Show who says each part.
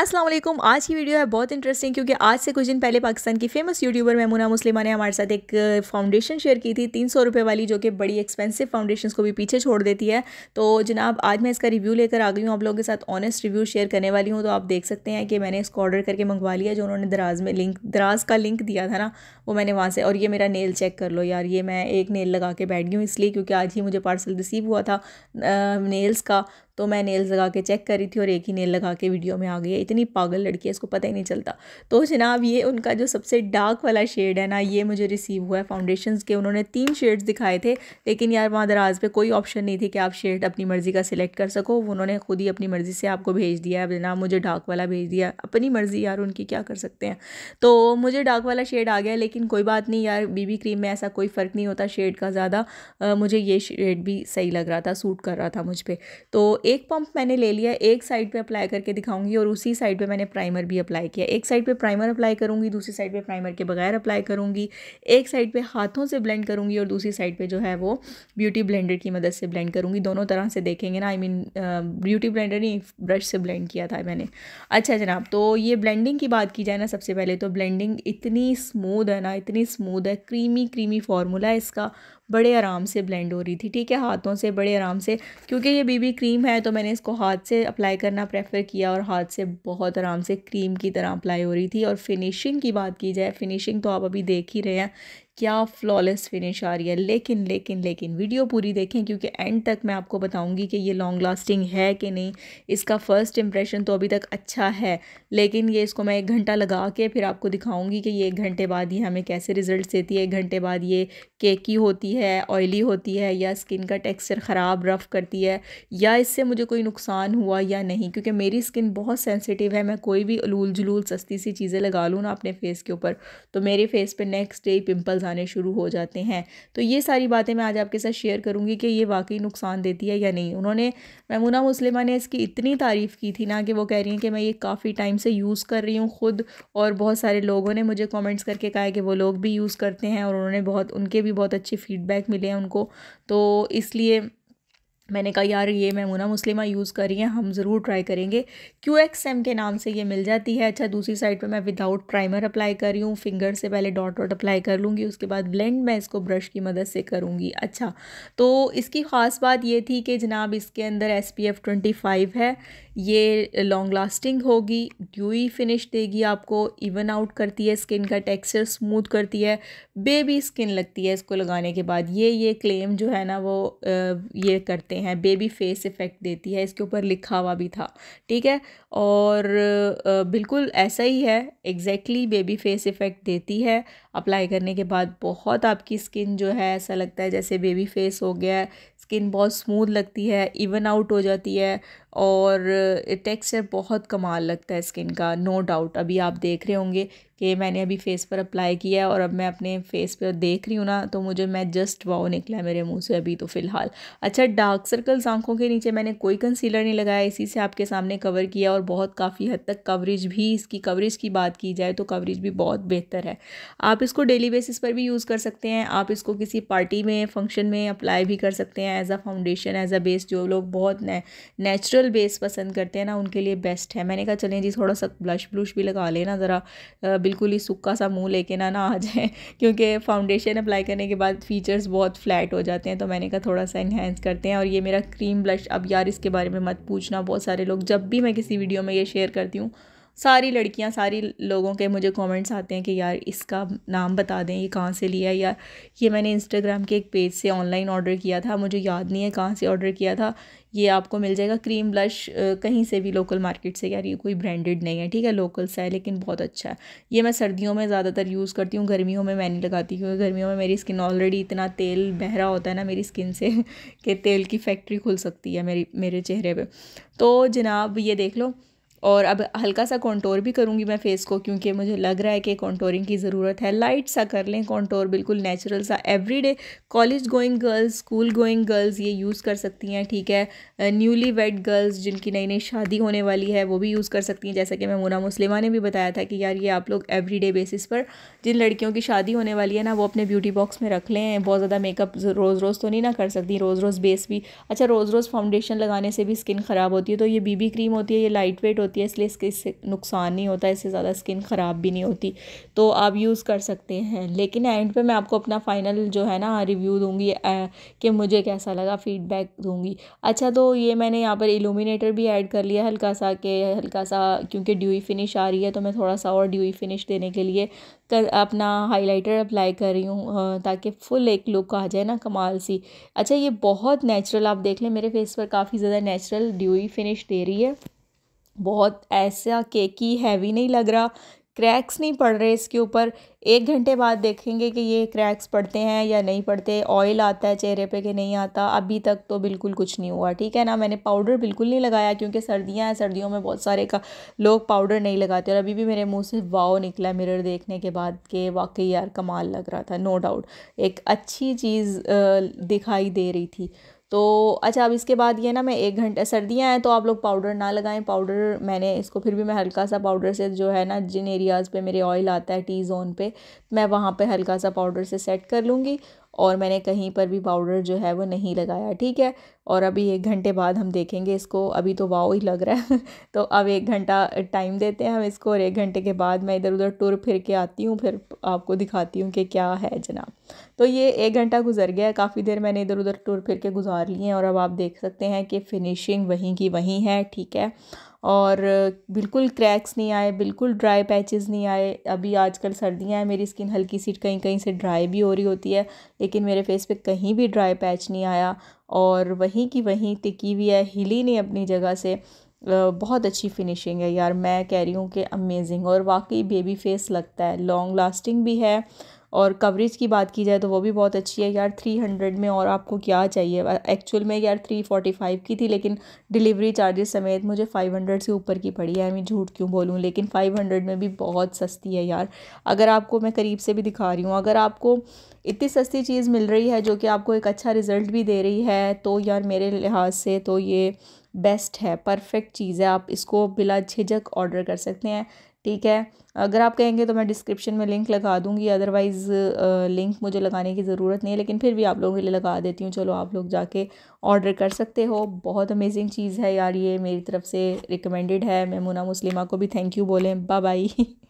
Speaker 1: असलम आज की वीडियो है बहुत इंटरेस्टिंग क्योंकि आज से कुछ दिन पहले पाकिस्तान की फेमस यूट्यूबर ममूना मुस्लिमा ने हमारे साथ एक फाउंडेशन शेयर की थी तीन सौ रुपये वाली जो कि बड़ी एक्सपेंसिव फाउंडेशन को भी पीछे छोड़ देती है तो जनाब आज मैं इसका रिव्यू लेकर आ गई हूँ आप लोगों के साथ ऑनेस्ट रिव्यू शेयर करने वाली हूँ तो आप देख सकते हैं कि मैंने इसको ऑर्डर करके मंगवा लिया जो उन्होंने दराज में लिंक दराज का लिंक दिया था ना वो मैंने वहाँ से और ये मेरा नेल चेक कर लो यार ये मैं एक नेल लगा के बैठ गई हूँ इसलिए क्योंकि आज ही मुझे पार्सल रिसीव हुआ था नेल्स का तो मैं नेल्स लगा के चेक कर रही थी और एक ही नेल लगा के वीडियो में आ गई इतनी पागल लड़की है इसको पता ही नहीं चलता तो जनाब ये उनका जो सबसे डार्क वाला शेड है ना ये मुझे रिसीव हुआ है फाउंडेशन के उन्होंने तीन शेड्स दिखाए थे लेकिन यार वहाँ दराज पर कोई ऑप्शन नहीं थी कि आप शेड अपनी मर्ज़ी का सिलेक्ट कर सको उन्होंने खुद ही अपनी मर्ज़ी से आपको भेज दिया है जनाब मुझे डार्क वाला भेज दिया अपनी मर्ज़ी यार उनकी क्या कर सकते हैं तो मुझे डार्क वाला शेड आ गया लेकिन कोई बात नहीं यार बीबी क्रीम में ऐसा कोई फ़र्क नहीं होता शेड का ज़्यादा मुझे ये शेड भी सही लग रहा था सूट कर रहा था मुझ पर तो एक पम्प मैंने ले लिया एक साइड पर अप्लाई करके दिखाऊँगी और उसी उसी साइड पे मैंने प्राइमर भी अप्लाई किया एक साइड पे प्राइमर अप्लाई करूँगी दूसरी साइड पे प्राइमर के बगैर अप्लाई करूँगी एक साइड पे हाथों से ब्लेंड करूँगी और दूसरी साइड पे जो है वो ब्यूटी ब्लेंडर की मदद से ब्लेंड करूँगी दोनों तरह से देखेंगे ना आई मीन ब्यूटी ब्लेंडर नहीं ब्रश से ब्लेंड किया था मैंने अच्छा जनाब तो ये ब्लेंडिंग की बात की जाए ना सबसे पहले तो ब्लेंडिंग इतनी स्मूद है ना इतनी स्मूद है क्रीमी क्रीमी फार्मूला है इसका बड़े आराम से ब्लेंड हो रही थी ठीक है हाथों से बड़े आराम से क्योंकि ये बीबी क्रीम है तो मैंने इसको हाथ से अप्लाई करना प्रेफर किया और हाथ से बहुत आराम से क्रीम की तरह अप्लाई हो रही थी और फिनिशिंग की बात की जाए फिनिशिंग तो आप अभी देख ही रहे हैं क्या फ्लॉलेस फिनिश आ रही है लेकिन लेकिन लेकिन वीडियो पूरी देखें क्योंकि एंड तक मैं आपको बताऊंगी कि ये लॉन्ग लास्टिंग है कि नहीं इसका फ़र्स्ट इम्प्रेशन तो अभी तक अच्छा है लेकिन ये इसको मैं एक घंटा लगा के फिर आपको दिखाऊंगी कि ये एक घंटे बाद ये हमें कैसे रिजल्ट देती है एक घंटे बाद ये केकी होती है ऑयली होती है या स्किन का टेक्स्चर ख़राब रफ करती है या इससे मुझे कोई नुकसान हुआ या नहीं क्योंकि मेरी स्किन बहुत सेंसिटिव है मैं कोई भी अलूल जुलूल सस्ती सी चीज़ें लगा लूँ ना अपने फेस के ऊपर तो मेरे फेस पर नेक्स्ट डे पिम्पल्स सुलझाने शुरू हो जाते हैं तो ये सारी बातें मैं आज आपके साथ शेयर करूँगी कि ये वाकई नुकसान देती है या नहीं उन्होंने ममूना मुस्लिमा ने इसकी इतनी तारीफ़ की थी ना कि वो कह रही हैं कि मैं ये काफ़ी टाइम से यूज़ कर रही हूँ ख़ुद और बहुत सारे लोगों ने मुझे कॉमेंट्स करके कहा है कि वो लोग भी यूज़ करते हैं और उन्होंने बहुत उनके भी बहुत अच्छे फीडबैक मिले हैं उनको तो इसलिए मैंने कहा यार ये मैमूना मुस्लिमा यूज़ कर रही है हम ज़रूर ट्राई करेंगे क्यू एक्स एम के नाम से ये मिल जाती है अच्छा दूसरी साइड पे मैं विदाउट प्राइमर अप्लाई कर रही हूँ फिंगर से पहले डॉट डॉट अप्लाई कर लूँगी उसके बाद ब्लेंड मैं इसको ब्रश की मदद से करूँगी अच्छा तो इसकी ख़ास बात ये थी कि जनाब इसके अंदर एस पी एफ़ ट्वेंटी फाइव है ये लॉन्ग लास्टिंग होगी ड्यूई फिनिश देगी आपको इवन आउट करती है स्किन का टेक्सचर स्मूथ करती है बेबी स्किन लगती है इसको लगाने के बाद ये ये क्लेम जो है ना वो ये करते करते हैं बेबी फेस इफ़ेक्ट देती है इसके ऊपर लिखा हुआ भी था ठीक है और बिल्कुल ऐसा ही है एग्जैक्टली बेबी फेस इफ़ेक्ट देती है अप्लाई करने के बाद बहुत आपकी स्किन जो है ऐसा लगता है जैसे बेबी फेस हो गया स्किन बहुत स्मूथ लगती है इवन आउट हो जाती है और टेक्सचर बहुत कमाल लगता है स्किन का नो डाउट अभी आप देख रहे होंगे कि मैंने अभी फेस पर अप्लाई किया है और अब मैं अपने फेस पर देख रही हूँ ना तो मुझे मैं जस्ट वाओ निकला है मेरे मुंह से अभी तो फ़िलहाल अच्छा डार्क सर्कल्स आंखों के नीचे मैंने कोई कंसीलर नहीं लगाया इसी से आपके सामने कवर किया और बहुत काफ़ी हद तक कवरेज भी इसकी कवरेज की बात की जाए तो कवरेज भी बहुत बेहतर है आप इसको डेली बेसिस पर भी यूज़ कर सकते हैं आप इसको किसी पार्टी में फंक्शन में अप्लाई भी कर सकते हैं as a foundation as a base जो लोग बहुत नेचुरल न्यूट्रल बेस पसंद करते हैं ना उनके लिए बेस्ट है मैंने कहा चलें जी थोड़ा सा ब्लश ब्लूश भी लगा लेना ज़रा बिल्कुल ही सूखा सा मुंह लेके ना ना आ जाए क्योंकि फाउंडेशन अप्लाई करने के बाद फीचर्स बहुत फ्लैट हो जाते हैं तो मैंने कहा थोड़ा सा इन्हेंस करते हैं और ये मेरा क्रीम ब्लश अब यार इसके बारे में मत पूछना बहुत सारे लोग जब भी मैं किसी वीडियो में ये शेयर करती हूँ सारी लड़कियां सारी लोगों के मुझे कमेंट्स आते हैं कि यार इसका नाम बता दें ये कहाँ से लिया या ये मैंने इंस्टाग्राम के एक पेज से ऑनलाइन ऑर्डर किया था मुझे याद नहीं है कहाँ से ऑर्डर किया था ये आपको मिल जाएगा क्रीम ब्लश कहीं से भी लोकल मार्केट से यार ये कोई ब्रांडेड नहीं है ठीक है लोकल सा है लेकिन बहुत अच्छा है ये मैं सर्दियों में ज़्यादातर यूज़ करती हूँ गर्मियों में मैं नहीं लगाती क्योंकि गर्मियों में मेरी स्किन ऑलरेडी इतना तेल बहरा होता है ना मेरी स्किन से कि तेल की फैक्ट्री खुल सकती है मेरी मेरे चेहरे पर तो जनाब ये देख लो और अब हल्का सा कॉन्टोर भी करूँगी मैं फेस को क्योंकि मुझे लग रहा है कि कॉन्टोरिंग की ज़रूरत है लाइट सा कर लें कॉन्टोर बिल्कुल नेचुरल सा everyday college going girls school going girls ये यूज़ कर सकती हैं ठीक है न्यूली वेड गर्ल्स जिनकी नई नई शादी होने वाली है वो भी यूज़ कर सकती हैं जैसा कि मैं मोना मुस्लिमा ने भी बताया था कि यार ये आप लोग एवरी बेसिस पर जिन लड़कियों की शादी होने वाली है ना वो अपने ब्यूटी बॉक्स में रख लें बहुत ज़्यादा मेकअप रोज़ रोज़ तो नहीं ना कर सकती रोज़ रोज़ बेस भी अच्छा रोज़ रोज़ फाउंडेशन लगाने से भी स्किन ख़राब होती है तो ये बीबी क्रीम होती है ये लाइट वेट होती है इसलिए इसके इससे नुकसान नहीं होता इससे ज़्यादा स्किन ख़राब भी नहीं होती तो आप यूज़ कर सकते हैं लेकिन एंड पे मैं आपको अपना फाइनल जो है ना रिव्यू दूँगी कि मुझे कैसा लगा फीडबैक दूँगी अच्छा तो ये मैंने यहाँ पर इलूमिनेटर भी ऐड कर लिया हल्का सा के हल्का सा क्योंकि ड्यूई फिनिश आ रही है तो मैं थोड़ा सा और ड्यूई फिनिश देने के लिए कर अपना हाइलाइटर अप्लाई कर रही हूँ ताकि फुल एक लुक आ जाए ना कमाल सी अच्छा ये बहुत नेचुरल आप देख लें मेरे फेस पर काफ़ी ज़्यादा नेचुरल ड्यूई फिनिश दे रही है बहुत ऐसा केकी हैवी नहीं लग रहा क्रैक्स नहीं पड़ रहे इसके ऊपर एक घंटे बाद देखेंगे कि ये क्रैक्स पड़ते हैं या नहीं पड़ते ऑयल आता है चेहरे पे कि नहीं आता अभी तक तो बिल्कुल कुछ नहीं हुआ ठीक है ना मैंने पाउडर बिल्कुल नहीं लगाया क्योंकि सर्दियां हैं सर्दियों में बहुत सारे का लोग पाउडर नहीं लगाते और अभी भी मेरे मुँह से वाव निकला मिरर देखने के बाद कि वाकई यार कमाल लग रहा था नो डाउट एक अच्छी चीज़ दिखाई दे रही थी तो अच्छा अब इसके बाद ये ना मैं एक घंटा सर्दियाँ हैं तो आप लोग पाउडर ना लगाएं पाउडर मैंने इसको फिर भी मैं हल्का सा पाउडर से जो है ना जिन एरियाज़ पे मेरे ऑयल आता है टी जोन पे मैं वहाँ पे हल्का सा पाउडर से सेट कर लूँगी और मैंने कहीं पर भी पाउडर जो है वो नहीं लगाया ठीक है और अभी एक घंटे बाद हम देखेंगे इसको अभी तो वाओ ही लग रहा है तो अब एक घंटा टाइम देते हैं हम इसको और एक घंटे के बाद मैं इधर उधर टूर फिर के आती हूँ फिर आपको दिखाती हूँ कि क्या है जनाब तो ये एक घंटा गुजर गया काफ़ी देर मैंने इधर उधर टुर फिर के गुजार लिए हैं और अब आप देख सकते हैं कि फिनिशिंग वहीं की वहीं है ठीक है और बिल्कुल क्रैक्स नहीं आए बिल्कुल ड्राई पैचेस नहीं आए अभी आजकल सर्दियां हैं मेरी स्किन हल्की सी कहीं कहीं से ड्राई भी हो रही होती है लेकिन मेरे फेस पे कहीं भी ड्राई पैच नहीं आया और वहीं की वहीं टिकी हुई है हिली नहीं अपनी जगह से बहुत अच्छी फिनिशिंग है यार मैं कह रही हूँ कि अमेजिंग और वाकई बेबी फेस लगता है लॉन्ग लास्टिंग भी है और कवरेज की बात की जाए तो वो भी बहुत अच्छी है यार थ्री हंड्रेड में और आपको क्या चाहिए एक्चुअल में यार थ्री फोर्टी फाइव की थी लेकिन डिलीवरी चार्जेस समेत मुझे फाइव हंड्रेड से ऊपर की पड़ी है मैं झूठ क्यों बोलूँ लेकिन फाइव हंड्रेड में भी बहुत सस्ती है यार अगर आपको मैं करीब से भी दिखा रही हूँ अगर आपको इतनी सस्ती चीज़ मिल रही है जो कि आपको एक अच्छा रिज़ल्ट भी दे रही है तो यार मेरे लिहाज से तो ये बेस्ट है परफेक्ट चीज़ है आप इसको बिला झिझक ऑर्डर कर सकते हैं ठीक है अगर आप कहेंगे तो मैं डिस्क्रिप्शन में लिंक लगा दूँगी अदरवाइज़ लिंक मुझे लगाने की ज़रूरत नहीं है लेकिन फिर भी आप लोगों के लिए लगा देती हूँ चलो आप लोग जाके ऑर्डर कर सकते हो बहुत अमेजिंग चीज़ है यार ये मेरी तरफ से रिकमेंडेड है मैं मुना मुस्लिमा को भी थैंक यू बोलें बाय बाय